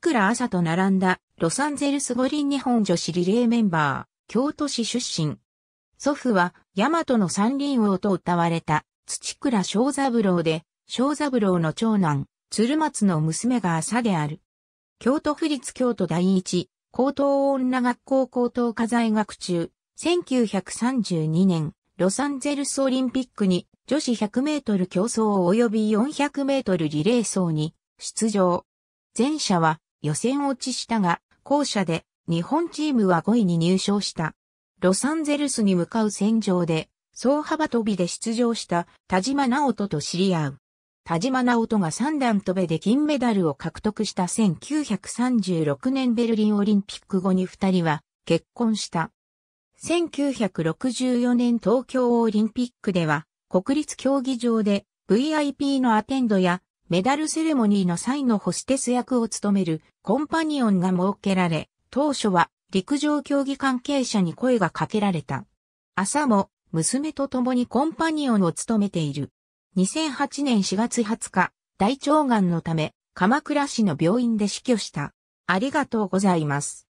木倉朝と並んだロサンゼルス五輪日本女子リレーメンバー、京都市出身。祖父は、大和の三輪王と歌われた、土倉正三郎で、正三郎の長男、鶴松の娘が朝である。京都府立京都第一、高等女学校高等科在学中、1932年、ロサンゼルスオリンピックに女子100メートル競争及び400メートルリレー走に出場。前者は予選落ちしたが、後者で日本チームは5位に入賞した。ロサンゼルスに向かう戦場で、総幅飛びで出場した田島直人と知り合う。田島直人が三段飛べで金メダルを獲得した1936年ベルリンオリンピック後に二人は結婚した。1964年東京オリンピックでは国立競技場で VIP のアテンドやメダルセレモニーの際のホステス役を務めるコンパニオンが設けられ、当初は陸上競技関係者に声がかけられた。朝も娘と共にコンパニオンを務めている。2008年4月20日、大腸がんのため、鎌倉市の病院で死去した。ありがとうございます。